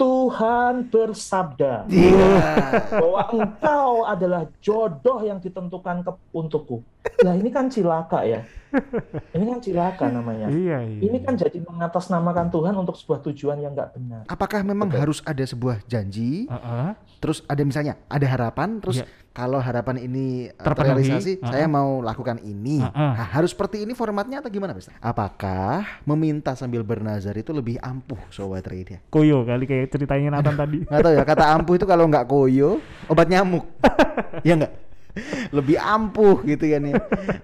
tú Tuhan bersabda yeah. bahwa engkau adalah jodoh yang ditentukan ke, untukku. Nah ini kan cilaka ya. Ini kan cilaka namanya. Iya, iya. Ini kan jadi mengatasnamakan Tuhan untuk sebuah tujuan yang nggak benar. Apakah memang okay. harus ada sebuah janji? Uh -uh. Terus ada misalnya ada harapan. Terus yeah. kalau harapan ini eh, terrealisasi, uh -uh. saya mau lakukan ini. Uh -uh. Nah, harus seperti ini formatnya atau gimana, Mister? Apakah meminta sambil bernazar itu lebih ampuh, sobat Radio? Koyo kali kayak ceritanya kayaknya Adam tadi. Enggak tahu ya, kata ampuh itu kalau enggak koyo, obat nyamuk. Iya enggak lebih ampuh gitu kan ya.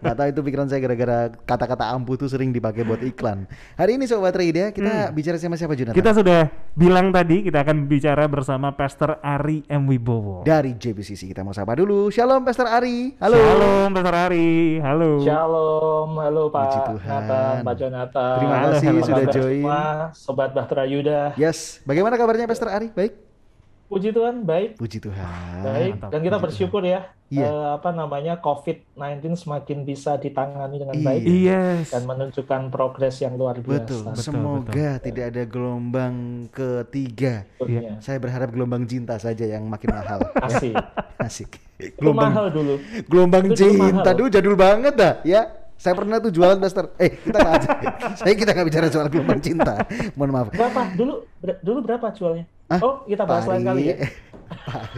Gak tahu itu pikiran saya gara-gara kata-kata ampuh tuh sering dipakai buat iklan. Hari ini sobat Rida kita hmm. bicara sama siapa Junata? Kita sudah bilang tadi kita akan bicara bersama Pastor Ari M Wibowo. Dari JBCC kita mau sapa dulu. Shalom Pastor Ari. Halo. Shalom Pastor Ari. Halo. Shalom. Halo Pak Puji Tuhan. Nathan, Pak Jonathan. Terima kasih sudah join. Semua, sobat Bahtera Yuda. Yes. Bagaimana kabarnya Pastor Ari? Baik. Puji Tuhan, baik. Puji Tuhan. Baik. Mantap. Dan kita Puji bersyukur Tuhan. ya. Iya. Uh, apa namanya COVID-19 semakin bisa ditangani dengan yeah. baik. Yes. Dan menunjukkan progres yang luar biasa. Betul. betul Semoga betul. tidak ada gelombang ketiga. Iya. iya. Saya berharap gelombang cinta saja yang makin mahal. Asik. Asik. Gelombang mahal dulu. Gelombang itu cinta dulu jadul banget dah, ya. Saya pernah tuh jualan daster. Eh, kita aja. Saya kita enggak bicara soal gelombang cinta. Mohon maaf. Berapa? Dulu ber dulu berapa jualnya? Hah? Oh, kita bahas lain kali ya.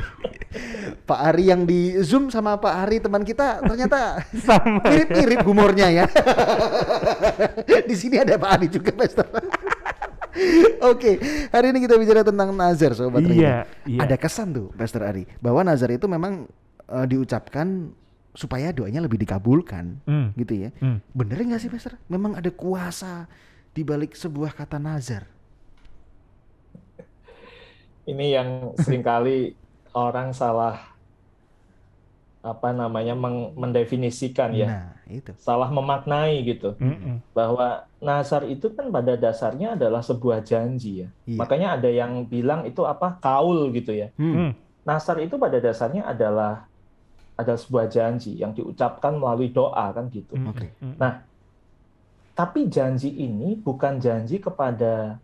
Pak Ari. yang di Zoom sama Pak Ari teman kita ternyata mirip-mirip humornya ya. di sini ada Pak Ari juga, Master. Oke, okay. hari ini kita bicara tentang nazar, sobat. Iya, iya. Ada kesan tuh, Master Ari, bahwa nazar itu memang uh, diucapkan supaya doanya lebih dikabulkan mm. gitu ya mm. bener nggak sih pastor memang ada kuasa di balik sebuah kata nazar ini yang seringkali orang salah apa namanya mendefinisikan ya nah, itu. salah memaknai gitu mm -mm. bahwa nazar itu kan pada dasarnya adalah sebuah janji ya iya. makanya ada yang bilang itu apa kaul gitu ya mm. nazar itu pada dasarnya adalah ada sebuah janji yang diucapkan melalui doa kan gitu. -hmm. Nah, tapi janji ini bukan janji kepada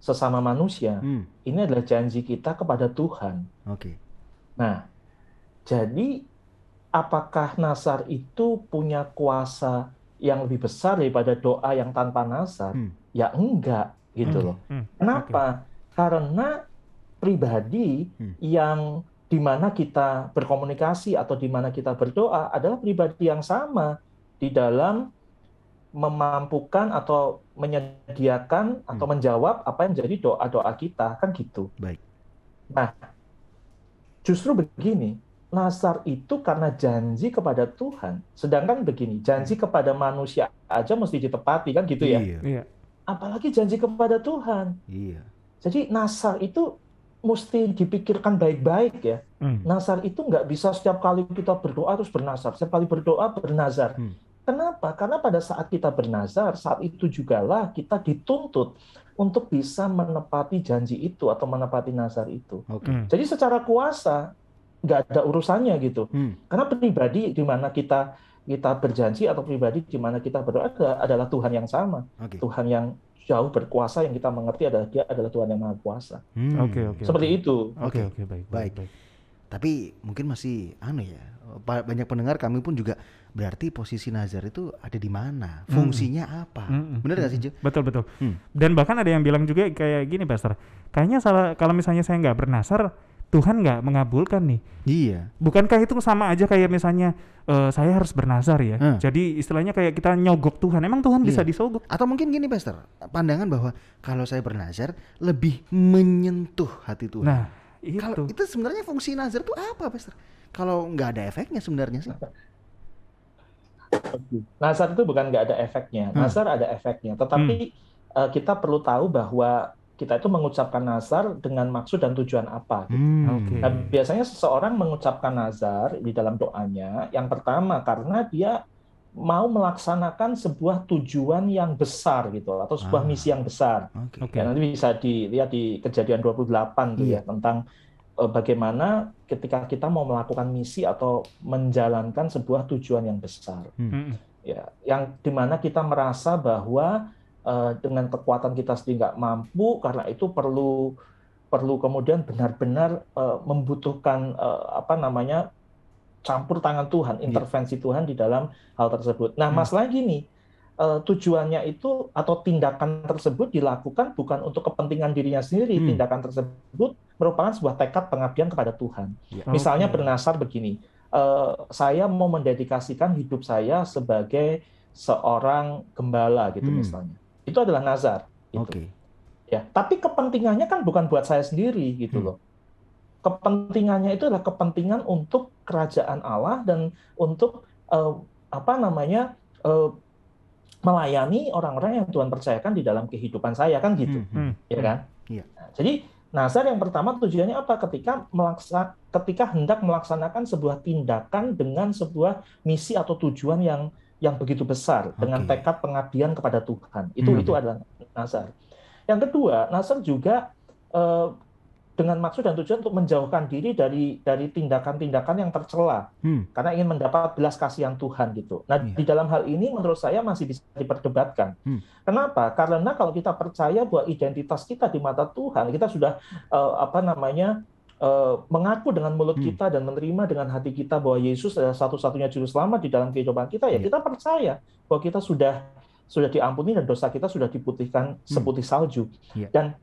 sesama manusia. Mm. Ini adalah janji kita kepada Tuhan. Oke. Okay. Nah, jadi apakah nasar itu punya kuasa yang lebih besar daripada doa yang tanpa nasar? Mm. Ya enggak gitu hmm. loh. Hmm. Kenapa? Okay. Karena pribadi mm. yang di mana kita berkomunikasi atau di mana kita berdoa adalah pribadi yang sama di dalam memampukan atau menyediakan atau hmm. menjawab apa yang jadi doa-doa kita kan gitu. Baik. Nah, justru begini, nasar itu karena janji kepada Tuhan. Sedangkan begini, janji hmm. kepada manusia aja mesti ditepati kan gitu ya. Iya. iya. Apalagi janji kepada Tuhan. Iya. Jadi Nasar itu mesti dipikirkan baik-baik ya. Hmm. Nazar itu nggak bisa setiap kali kita berdoa terus bernazar, setiap kali berdoa bernazar. Hmm. Kenapa? Karena pada saat kita bernazar, saat itu juga lah kita dituntut untuk bisa menepati janji itu atau menepati nazar itu. Okay. Hmm. Jadi secara kuasa nggak ada urusannya gitu. Hmm. Karena pribadi di mana kita kita berjanji atau pribadi di mana kita berdoa adalah Tuhan yang sama, okay. Tuhan yang jauh berkuasa yang kita mengerti adalah dia adalah Tuhan yang maha kuasa. Oke hmm. oke. Okay, okay, Seperti okay. itu. Oke okay, oke okay, baik, baik baik. Tapi mungkin masih aneh ya. Banyak pendengar kami pun juga berarti posisi nazar itu ada di mana, hmm. fungsinya hmm. apa, hmm. hmm. benar nggak sih hmm, Jo? Betul betul. Hmm. Dan bahkan ada yang bilang juga kayak gini Pastor, kayaknya salah kalau misalnya saya nggak bernasar, Tuhan nggak mengabulkan nih. Iya. Bukankah itu sama aja kayak misalnya uh, saya harus bernazar ya. Hmm. Jadi istilahnya kayak kita nyogok Tuhan. Emang Tuhan iya. bisa disogok? Atau mungkin gini, Pastor, pandangan bahwa kalau saya bernazar lebih menyentuh hati Tuhan. Nah, itu. Kalau itu sebenarnya fungsi nazar itu apa, Pastor? Kalau nggak ada efeknya sebenarnya sih. Nazar itu bukan nggak ada efeknya. Hmm. Nazar ada efeknya, tetapi hmm. uh, kita perlu tahu bahwa kita itu mengucapkan nazar dengan maksud dan tujuan apa. Gitu. Hmm, okay. Nah, biasanya seseorang mengucapkan nazar di dalam doanya, yang pertama karena dia mau melaksanakan sebuah tujuan yang besar gitu atau sebuah ah, misi yang besar. Okay. Ya nanti bisa dilihat di kejadian 28 gitu yeah. ya iya. tentang uh, bagaimana ketika kita mau melakukan misi atau menjalankan sebuah tujuan yang besar. Hmm. hmm. Ya, yang dimana kita merasa bahwa Eh, dengan kekuatan kita sendiri nggak mampu karena itu perlu perlu kemudian benar-benar eh, membutuhkan eh, apa namanya campur tangan Tuhan, iya. intervensi yeah. Tuhan di dalam hal tersebut. Nah, hmm. lagi nih uh, tujuannya itu atau tindakan tersebut dilakukan bukan untuk kepentingan dirinya sendiri, hmm. tindakan tersebut merupakan sebuah tekad pengabdian kepada Tuhan. Yeah. Misalnya okay. bernasar begini, uh, saya mau mendedikasikan hidup saya sebagai seorang gembala gitu hmm. misalnya itu adalah nazar. Gitu. Oke. Okay. Ya, tapi kepentingannya kan bukan buat saya sendiri gitu hmm. loh. Kepentingannya itu adalah kepentingan untuk kerajaan Allah dan untuk uh, apa namanya uh, melayani orang-orang yang Tuhan percayakan di dalam kehidupan saya kan gitu, hmm, hmm. ya kan? Hmm, iya. Yeah. jadi nazar yang pertama tujuannya apa? Ketika melaksa, ketika hendak melaksanakan sebuah tindakan dengan sebuah misi atau tujuan yang yang begitu besar okay. dengan tekad pengabdian kepada Tuhan. Itu hmm. itu adalah Nazar. Yang kedua, Nazar juga eh, dengan maksud dan tujuan untuk menjauhkan diri dari dari tindakan-tindakan yang tercela hmm. karena ingin mendapat belas kasihan Tuhan gitu. Nah, yeah. di dalam hal ini menurut saya masih bisa diperdebatkan. Hmm. Kenapa? Karena kalau kita percaya bahwa identitas kita di mata Tuhan, kita sudah uh, apa namanya Eh, mengaku dengan mulut hmm. kita dan menerima dengan hati kita bahwa Yesus adalah satu-satunya juru selamat di dalam kehidupan kita ya, ya kita percaya bahwa kita sudah sudah diampuni dan dosa kita sudah diputihkan hmm. seputih salju ya. dan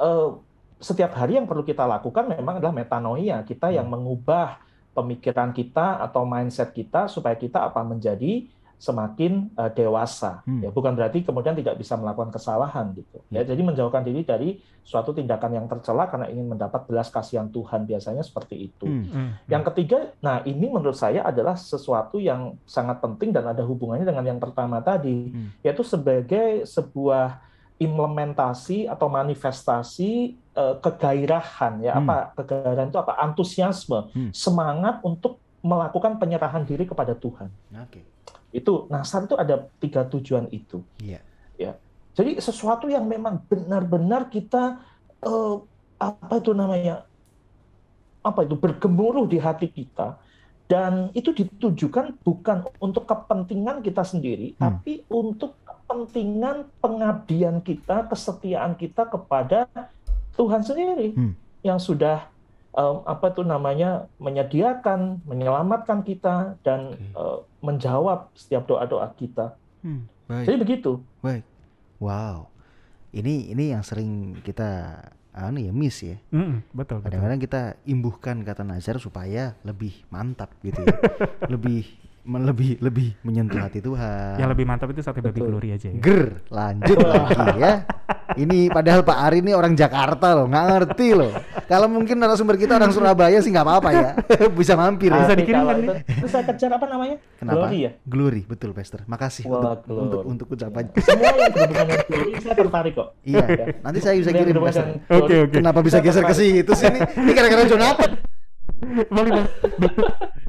uh, setiap hari yang perlu kita lakukan memang adalah metanoia kita hmm. yang mengubah pemikiran kita atau mindset kita supaya kita apa menjadi semakin uh, dewasa hmm. ya bukan berarti kemudian tidak bisa melakukan kesalahan gitu ya hmm. jadi menjauhkan diri dari suatu tindakan yang tercela karena ingin mendapat belas kasihan Tuhan biasanya seperti itu hmm. Hmm. yang ketiga nah ini menurut saya adalah sesuatu yang sangat penting dan ada hubungannya dengan yang pertama tadi hmm. yaitu sebagai sebuah implementasi atau manifestasi uh, kegairahan ya hmm. apa kegairahan itu apa antusiasme hmm. semangat untuk melakukan penyerahan diri kepada Tuhan. Okay. Itu nasar itu ada tiga tujuan itu. Yeah. Ya. Jadi sesuatu yang memang benar-benar kita uh, apa itu namanya apa itu bergemuruh di hati kita dan itu ditujukan bukan untuk kepentingan kita sendiri hmm. tapi untuk kepentingan pengabdian kita kesetiaan kita kepada Tuhan sendiri hmm. yang sudah um, apa tuh namanya menyediakan, menyelamatkan kita dan okay. uh, e, menjawab setiap doa-doa kita. Hmm, baik. Jadi begitu. Baik. Wow. Ini ini yang sering kita anu ya miss ya. Mm, betul. Kadang-kadang kita imbuhkan kata nazar supaya lebih mantap gitu ya. lebih lebih lebih menyentuh hati Tuhan. Yang lebih mantap itu sate babi glory aja ya. Ger, lanjut lagi ya. ini padahal Pak Ari ini orang Jakarta loh, nggak ngerti loh. Kalau mungkin narasumber kita orang Surabaya sih nggak apa-apa ya, bisa mampir. Ya. Bisa dikirimkan nih. Bisa kejar apa namanya? Kenapa? Glory ya. Glory, betul Pester. Makasih Wah, untuk, untuk untuk ucapannya. Semua yang berhubungan dengan Glory saya tertarik kok. Iya. Nanti saya bisa kirim Pester. Oke oke. Kenapa bisa geser ke situ sih ini? Ini kira gara Jonathan. Balik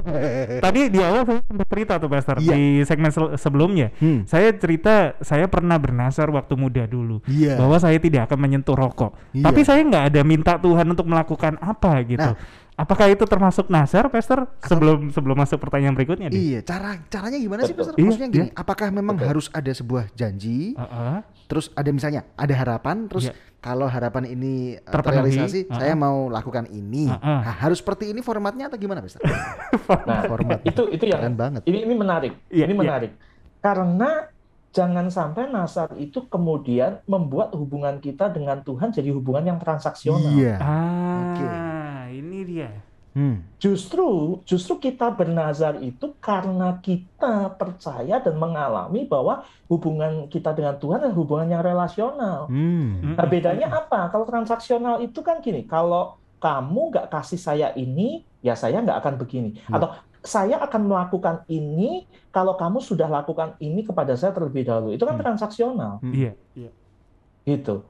Tadi di awal saya sempat cerita tuh Pastor yeah. di segmen sebelumnya. Hmm. Saya cerita saya pernah bernasar waktu muda dulu yeah. bahwa saya tidak akan menyentuh rokok. Yeah. Tapi saya nggak ada minta Tuhan untuk melakukan apa gitu. Nah, Apakah itu termasuk nasar, Pastor? Sebelum sebelum masuk pertanyaan berikutnya. Deh. Iya, cara caranya gimana sih, Pastor? Maksudnya iya, gini, iya. apakah memang Betul. harus ada sebuah janji? Uh -uh. Terus ada misalnya ada harapan, terus yeah kalau harapan ini eh, terrealisasi, uh -huh. saya mau lakukan ini. Uh -huh. nah, harus seperti ini formatnya atau gimana, Mister? nah, format. Itu itu yang Keren banget. Ini ini menarik. Yeah, ini iya. menarik. Yeah. Karena jangan sampai nasar itu kemudian membuat hubungan kita dengan Tuhan jadi hubungan yang transaksional. Iya. Yeah. Ah. Okay. Hmm. Justru, justru kita bernazar itu karena kita percaya dan mengalami bahwa hubungan kita dengan Tuhan adalah hubungan yang relasional. Hmm. hmm. Nah, bedanya apa? Kalau transaksional itu kan gini, kalau kamu nggak kasih saya ini, ya saya nggak akan begini. Hmm. Atau saya akan melakukan ini kalau kamu sudah lakukan ini kepada saya terlebih dahulu. Itu kan hmm. transaksional. Iya. Hmm. Gitu.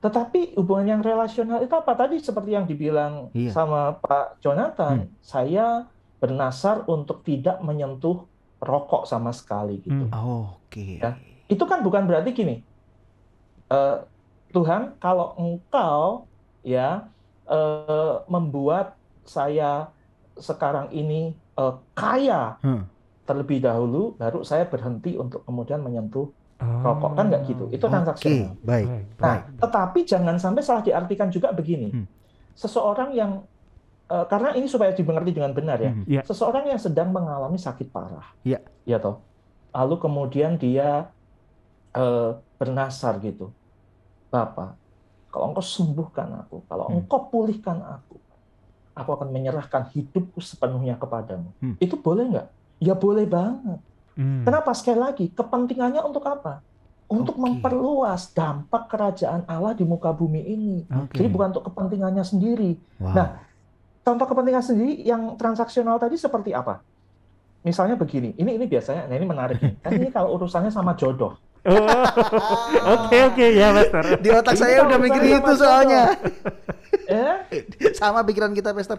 Tetapi hubungan yang relasional itu apa tadi seperti yang dibilang iya. sama Pak Jonathan, hmm. saya bernasar untuk tidak menyentuh rokok sama sekali gitu. Hmm. Oh, Oke. Okay. Ya. Itu kan bukan berarti gini, uh, Tuhan kalau Engkau ya uh, membuat saya sekarang ini uh, kaya hmm. terlebih dahulu, baru saya berhenti untuk kemudian menyentuh rokok kan nggak gitu itu ah, transaksi okay. baik nah baik. tetapi jangan sampai salah diartikan juga begini hmm. seseorang yang uh, karena ini supaya dimengerti dengan benar ya hmm. yeah. seseorang yang sedang mengalami sakit parah yeah. ya iya toh lalu kemudian dia uh, bernasar gitu bapak kalau engkau sembuhkan aku kalau hmm. engkau pulihkan aku aku akan menyerahkan hidupku sepenuhnya kepadamu hmm. itu boleh nggak ya boleh banget Hmm. Kenapa? Sekali lagi, kepentingannya untuk apa? Untuk okay. memperluas dampak kerajaan Allah di muka bumi ini. Okay. Jadi bukan untuk kepentingannya sendiri. Wow. Nah, contoh kepentingan sendiri yang transaksional tadi seperti apa? Misalnya begini, ini ini biasanya, nah ini menarik. kan ini kalau urusannya sama jodoh. Oh. Oke oke ya Master. Di otak saya udah mikir itu soalnya. Eh? Sama pikiran kita Master.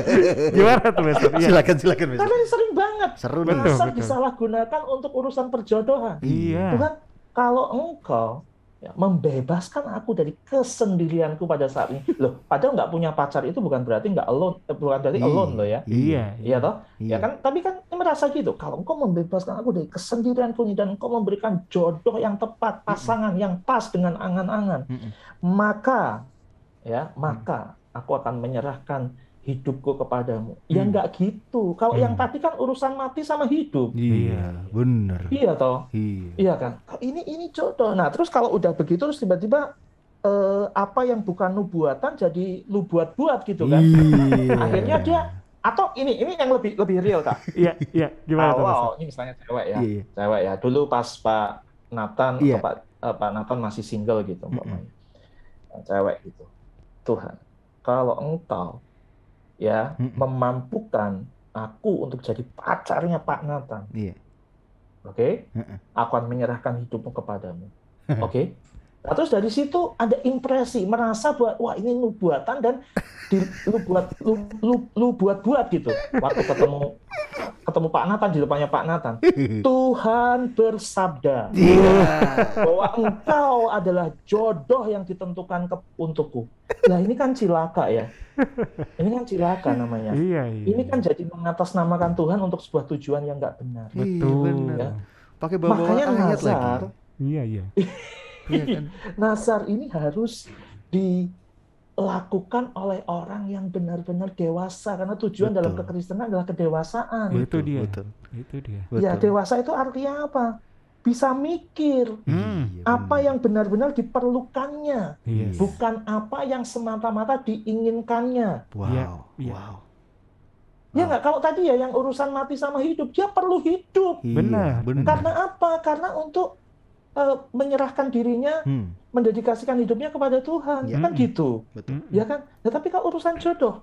Gimana tuh Master? Iya. Silakan silakan Master. Karena sering banget. Seru nih. Betul, disalahgunakan untuk urusan perjodohan. Iya. Tuhan, kalau engkau ya, membebaskan aku dari kesendirianku pada saat ini. Loh, padahal nggak punya pacar itu bukan berarti nggak alone, eh, bukan berarti iya, alone loh ya. Iya. Iya toh? Iya. Ya kan, tapi kan merasa gitu. Kalau engkau membebaskan aku dari kesendirianku ini dan engkau memberikan jodoh yang tepat, pasangan yang pas dengan angan-angan, maka ya, maka aku akan menyerahkan hidupku kepadamu. Ya hmm. Ya enggak gitu. Kalau hmm. yang tadi kan urusan mati sama hidup. Iya, iya. benar. Iya toh. Iya, iya kan. Ini ini jodoh. Nah, terus kalau udah begitu terus tiba-tiba eh, apa yang bukan nubuatan jadi lu buat-buat gitu kan. Iya. Akhirnya dia atau ini ini yang lebih lebih real kak. iya, iya. Gimana tuh oh, ini misalnya cewek ya. Iya, iya, Cewek ya. Dulu pas Pak Nathan iya. Pak eh, Pak Nathan masih single gitu, mm -mm. Cewek gitu. Tuhan, kalau engkau ya hmm. memampukan aku untuk jadi pacarnya Pak Nathan. Iya. Oke? Okay? Aku akan menyerahkan hidupmu kepadamu. Oke? Okay? Nah, terus dari situ ada impresi, merasa buat wah ini lu buatan dan di, lu buat lu, lu, lu buat buat gitu. Waktu ketemu ketemu Pak Nathan di depannya Pak Nathan. Tuhan bersabda iya. bahwa engkau adalah jodoh yang ditentukan ke, untukku. Nah ini kan cilaka ya. Ini kan cilaka namanya. Iya, iya. Ini kan jadi mengatasnamakan Tuhan untuk sebuah tujuan yang nggak benar. Betul. Iya, ya. Pakai bawa Makanya Nazar. Lagi. Iya iya. Nazar ini harus di lakukan oleh orang yang benar-benar dewasa karena tujuan Betul. dalam kekristenan adalah kedewasaan. Itu dia. Betul. Itu dia. Ya, dewasa itu artinya apa? Bisa mikir hmm. hmm. Iya, apa yang benar-benar diperlukannya, yes. bukan apa yang semata-mata diinginkannya. Wow. Ya, ya. Wow. Ya nggak kalau tadi ya yang urusan mati sama hidup dia perlu hidup. Iya, benar. benar. Karena apa? Karena untuk uh, menyerahkan dirinya hmm mendedikasikan hidupnya kepada Tuhan. Ya. Kan gitu. Betul. Ya kan? Ya, tapi kalau urusan jodoh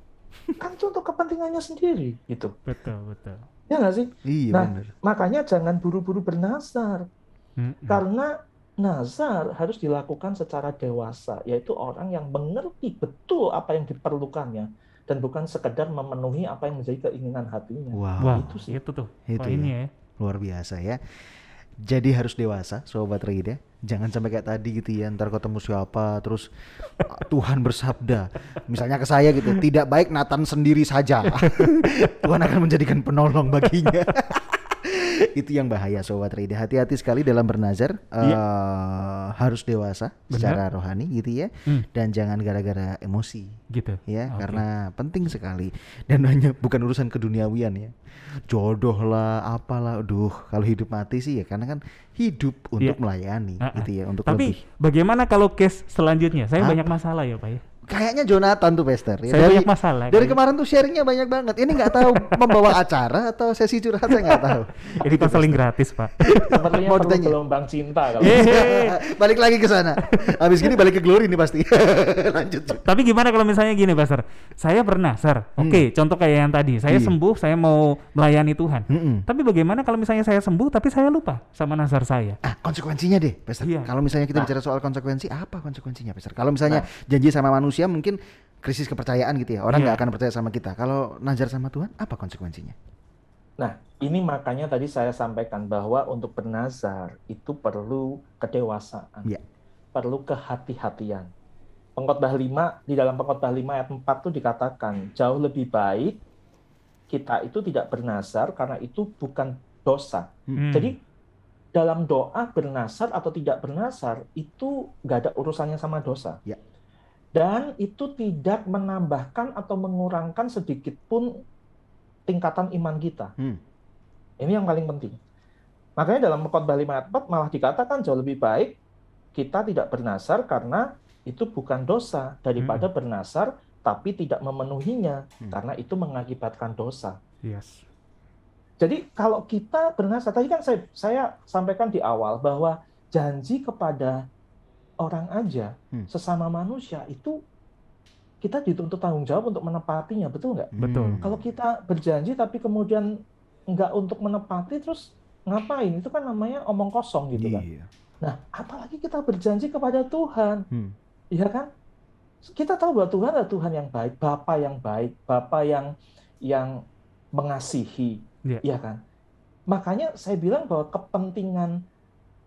kan itu untuk kepentingannya sendiri gitu. Betul, betul. Ya nggak sih? Iya, nah, bener. makanya jangan buru-buru bernazar. Hmm. Karena nazar harus dilakukan secara dewasa, yaitu orang yang mengerti betul apa yang diperlukannya dan bukan sekedar memenuhi apa yang menjadi keinginan hatinya. Wow, itu sih. Itu tuh. Itu ini ya. ya. Luar biasa ya jadi harus dewasa sobat Rida ya. jangan sampai kayak tadi gitu ya ntar ketemu siapa terus ah, Tuhan bersabda misalnya ke saya gitu tidak baik Nathan sendiri saja Tuhan akan menjadikan penolong baginya itu yang bahaya sobat Rida hati-hati sekali dalam bernazar iya. Eh, harus dewasa Benar. secara rohani gitu ya hmm. dan jangan gara-gara emosi gitu ya okay. karena penting sekali dan hanya bukan urusan keduniawian ya jodoh lah apalah duh kalau hidup mati sih ya karena kan hidup untuk yeah. melayani uh -uh. gitu ya untuk tapi lebih. bagaimana kalau case selanjutnya saya Apa? banyak masalah ya pak ya kayaknya Jonathan tuh Pester. Ya, saya dari, masalah. Dari kemarin tuh sharingnya banyak banget. Ini nggak tahu membawa acara atau sesi curhat saya nggak tahu. Ini saling gratis pak. Sepertinya mau ditanya. gelombang cinta kalau. balik lagi ke sana. Abis gini balik ke Glory nih pasti. Lanjut. Tapi gimana kalau misalnya gini Pester? Saya pernah, Sir. Hmm. Oke, okay, contoh kayak yang tadi. Saya iya. sembuh, saya mau melayani Tuhan. Hmm -mm. Tapi bagaimana kalau misalnya saya sembuh tapi saya lupa sama nazar saya? Ah, konsekuensinya deh, Pester. Iya. Kalau misalnya kita nah. bicara soal konsekuensi, apa konsekuensinya, Pester? Kalau misalnya nah. janji sama manusia manusia mungkin krisis kepercayaan gitu ya. Orang nggak yeah. akan percaya sama kita. Kalau nazar sama Tuhan, apa konsekuensinya? Nah, ini makanya tadi saya sampaikan bahwa untuk bernazar itu perlu kedewasaan. Yeah. Perlu kehati-hatian. Pengkhotbah 5 di dalam Pengkhotbah 5 ayat 4 itu dikatakan jauh lebih baik kita itu tidak bernazar karena itu bukan dosa. Hmm. Jadi dalam doa bernasar atau tidak bernasar itu nggak ada urusannya sama dosa. Ya dan itu tidak menambahkan atau mengurangkan sedikit pun tingkatan iman kita. Hmm. Ini yang paling penting. Makanya dalam khotbah lima ayat malah dikatakan jauh lebih baik kita tidak bernasar karena itu bukan dosa daripada hmm. bernasar tapi tidak memenuhinya hmm. karena itu mengakibatkan dosa. Yes. Jadi kalau kita bernasar tadi kan saya saya sampaikan di awal bahwa janji kepada orang aja, hmm. sesama manusia itu kita dituntut tanggung jawab untuk menepatinya, betul nggak? Hmm. Betul. Hmm. Kalau kita berjanji tapi kemudian nggak untuk menepati, terus ngapain? Itu kan namanya omong kosong gitu kan. Iya. Nah, apalagi kita berjanji kepada Tuhan, hmm. ya kan? Kita tahu bahwa Tuhan adalah Tuhan yang baik, Bapa yang baik, Bapa yang yang mengasihi, yeah. ya iya kan? Makanya saya bilang bahwa kepentingan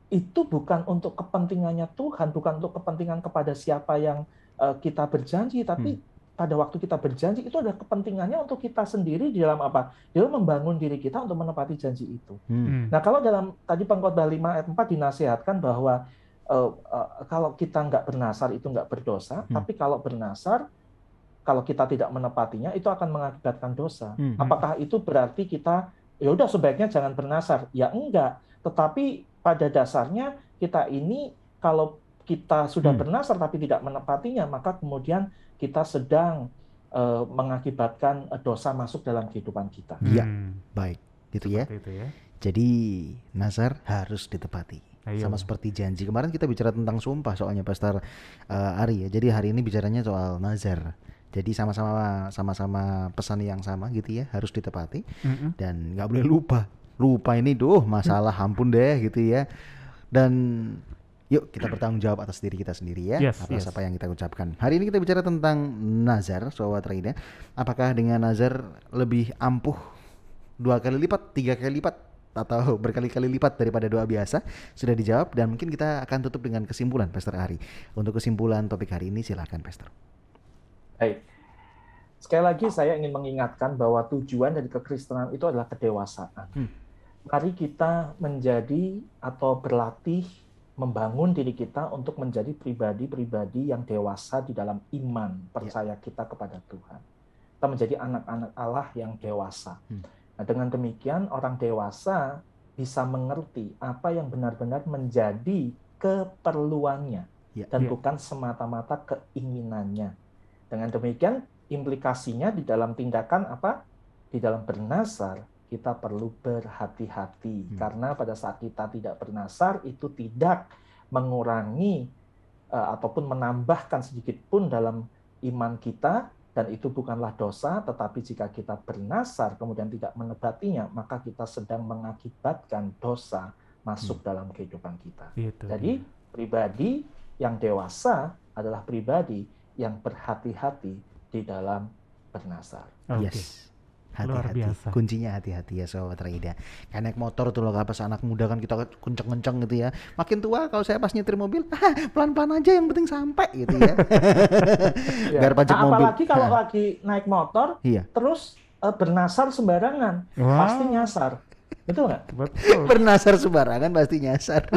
itu bukan untuk kepentingannya Tuhan, bukan untuk kepentingan kepada siapa yang uh, kita berjanji, tapi hmm. pada waktu kita berjanji itu adalah kepentingannya untuk kita sendiri di dalam apa? Di dalam membangun diri kita untuk menepati janji itu. Hmm. hmm. Nah, kalau dalam tadi pengkhotbah 5 ayat 4 dinasihatkan bahwa uh, uh, kalau kita nggak bernasar itu nggak berdosa, hmm. tapi kalau bernasar kalau kita tidak menepatinya itu akan mengakibatkan dosa. Hmm. Apakah itu berarti kita ya udah sebaiknya jangan bernasar? Ya enggak. Tetapi pada dasarnya kita ini kalau kita sudah hmm. tapi tidak menepatinya, maka kemudian kita sedang uh, mengakibatkan eh, dosa masuk dalam kehidupan kita. Iya, hmm. baik, gitu ya. itu ya. Jadi nazar harus ditepati. Ayo. Nah, iya, sama seperti janji. Kemarin kita bicara tentang sumpah soalnya Pastor uh, Ari ya. Jadi hari ini bicaranya soal nazar. Jadi sama-sama sama-sama pesan yang sama gitu ya harus ditepati mm -hmm. dan nggak boleh lupa lupa ini duh masalah ampun deh gitu ya dan yuk kita bertanggung jawab atas diri kita sendiri ya yes, atas yes. apa yang kita ucapkan hari ini kita bicara tentang nazar sobat Raida apakah dengan nazar lebih ampuh dua kali lipat tiga kali lipat atau berkali-kali lipat daripada doa biasa sudah dijawab dan mungkin kita akan tutup dengan kesimpulan Pastor Ari untuk kesimpulan topik hari ini silahkan Pastor baik sekali lagi saya ingin mengingatkan bahwa tujuan dari kekristenan itu adalah kedewasaan hmm mari kita menjadi atau berlatih membangun diri kita untuk menjadi pribadi-pribadi yang dewasa di dalam iman percaya ya. kita kepada Tuhan. Kita menjadi anak-anak Allah yang dewasa. Hmm. Nah, dengan demikian orang dewasa bisa mengerti apa yang benar-benar menjadi keperluannya ya, dan ya. bukan semata-mata keinginannya. Dengan demikian implikasinya di dalam tindakan apa? Di dalam bernasar, kita perlu berhati-hati hmm. karena pada saat kita tidak bernasar itu tidak mengurangi uh, ataupun menambahkan sedikit pun dalam iman kita dan itu bukanlah dosa tetapi jika kita bernasar kemudian tidak menebatinya maka kita sedang mengakibatkan dosa masuk hmm. dalam kehidupan kita. Itu, Jadi gitu. pribadi yang dewasa adalah pribadi yang berhati-hati di dalam bernasar. Okay. yes hati-hati kuncinya hati-hati ya sobat Raida kayak naik motor tuh loh pas anak muda kan kita kenceng-kenceng gitu ya makin tua kalau saya pas nyetir mobil pelan-pelan aja yang penting sampai gitu ya iya. biar pajak nah, mobil apalagi kalau lagi naik motor iya. terus uh, bernasar sembarangan wow. pasti nyasar Betul nggak? Betul. Bernasar sembarangan pasti nyasar.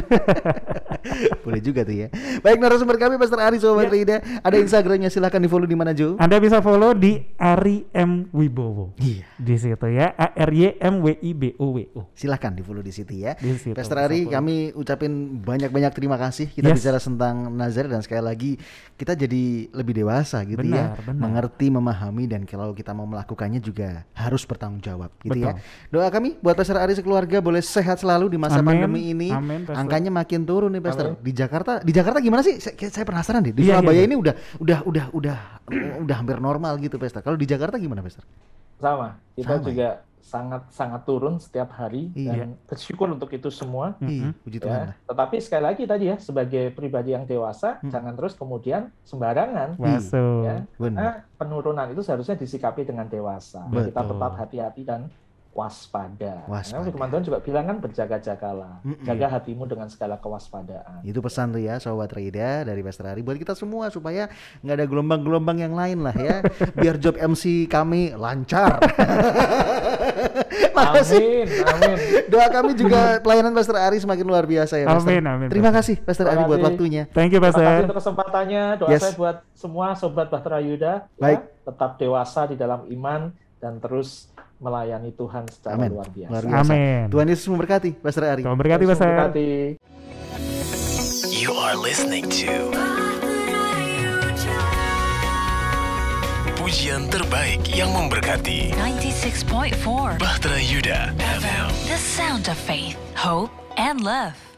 Boleh juga tuh ya. Baik narasumber kami Pastor Ari Sobat ya. Rida. Ada Instagramnya silahkan di follow di mana Jo? Anda bisa follow di Ari M Wibowo. Iya. Di situ ya. A R Y M W I B O W O. Silahkan di follow di situ ya. Di situ, Pastor Ari kami ucapin banyak-banyak terima kasih. Kita yes. bicara tentang nazar dan sekali lagi kita jadi lebih dewasa gitu ya. benar, ya. Benar. Mengerti, memahami dan kalau kita mau melakukannya juga harus bertanggung jawab gitu ya. Betul. ya. Doa kami buat Pastor Ari keluarga boleh sehat selalu di masa Amin. pandemi ini. Amin, Angkanya makin turun nih, Pastor. Di Jakarta, di Jakarta gimana sih? Saya, saya penasaran deh. Di iya, iya Surabaya iya. ini udah udah udah udah udah hampir normal gitu, Pastor. Kalau di Jakarta gimana, Pastor? Sama. Kita Sama. Ya? juga sangat sangat turun setiap hari iya. dan bersyukur untuk itu semua. Iya, puji ya. Tuhan. Tetapi sekali lagi tadi ya sebagai pribadi yang dewasa hmm. jangan terus kemudian sembarangan. Iya, Masuk. Ya. Karena penurunan itu seharusnya disikapi dengan dewasa. Betul. Kita tetap hati-hati dan waspada. waspada. Karena teman-teman juga bilang kan berjaga-jagalah, mm jaga hatimu dengan segala kewaspadaan. Itu pesan tuh ya, sobat Rida dari Master Ari buat kita semua supaya nggak ada gelombang-gelombang yang lain lah ya, biar job MC kami lancar. Makasih. Amin, amin. Doa kami juga pelayanan Pastor Ari semakin luar biasa ya, Pastor. Amin, amin. Terima kasih Pastor Ari buat waktunya. Thank you, Pastor. Terima kasih untuk kesempatannya. Doa yes. saya buat semua sobat Pastor Yuda. Ya. Baik. Ya, tetap dewasa di dalam iman dan terus melayani Tuhan secara Amen. luar biasa. Luar biasa. Amin. Tuhan Yesus memberkati, Pastor Ari. Tuhan memberkati, Pastor. Memberkati. You are listening to Pujian terbaik yang memberkati 96.4 Bahtera Yuda FM The sound of faith, hope, and love